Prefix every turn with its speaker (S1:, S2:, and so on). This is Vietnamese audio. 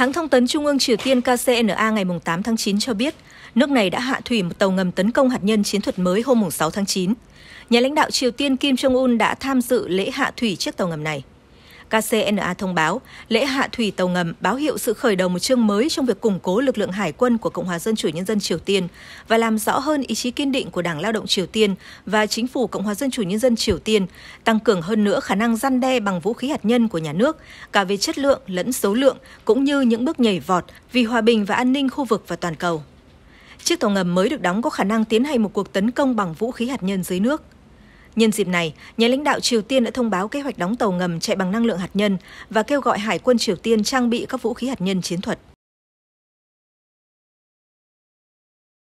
S1: Hãng thông tấn Trung ương Triều Tiên KCNA ngày 8 tháng 9 cho biết, nước này đã hạ thủy một tàu ngầm tấn công hạt nhân chiến thuật mới hôm 6 tháng 9. Nhà lãnh đạo Triều Tiên Kim Jong-un đã tham dự lễ hạ thủy chiếc tàu ngầm này. KCNA thông báo, lễ hạ thủy tàu ngầm báo hiệu sự khởi đầu một chương mới trong việc củng cố lực lượng hải quân của Cộng hòa Dân chủ Nhân dân Triều Tiên và làm rõ hơn ý chí kiên định của Đảng Lao động Triều Tiên và chính phủ Cộng hòa Dân chủ Nhân dân Triều Tiên, tăng cường hơn nữa khả năng gian đe bằng vũ khí hạt nhân của nhà nước, cả về chất lượng lẫn số lượng, cũng như những bước nhảy vọt vì hòa bình và an ninh khu vực và toàn cầu. Chiếc tàu ngầm mới được đóng có khả năng tiến hành một cuộc tấn công bằng vũ khí hạt nhân dưới nước – Nhân dịp này, nhà lãnh đạo Triều Tiên đã thông báo kế hoạch đóng tàu ngầm chạy bằng năng lượng hạt nhân và kêu gọi Hải quân Triều Tiên trang bị các vũ khí hạt nhân chiến thuật.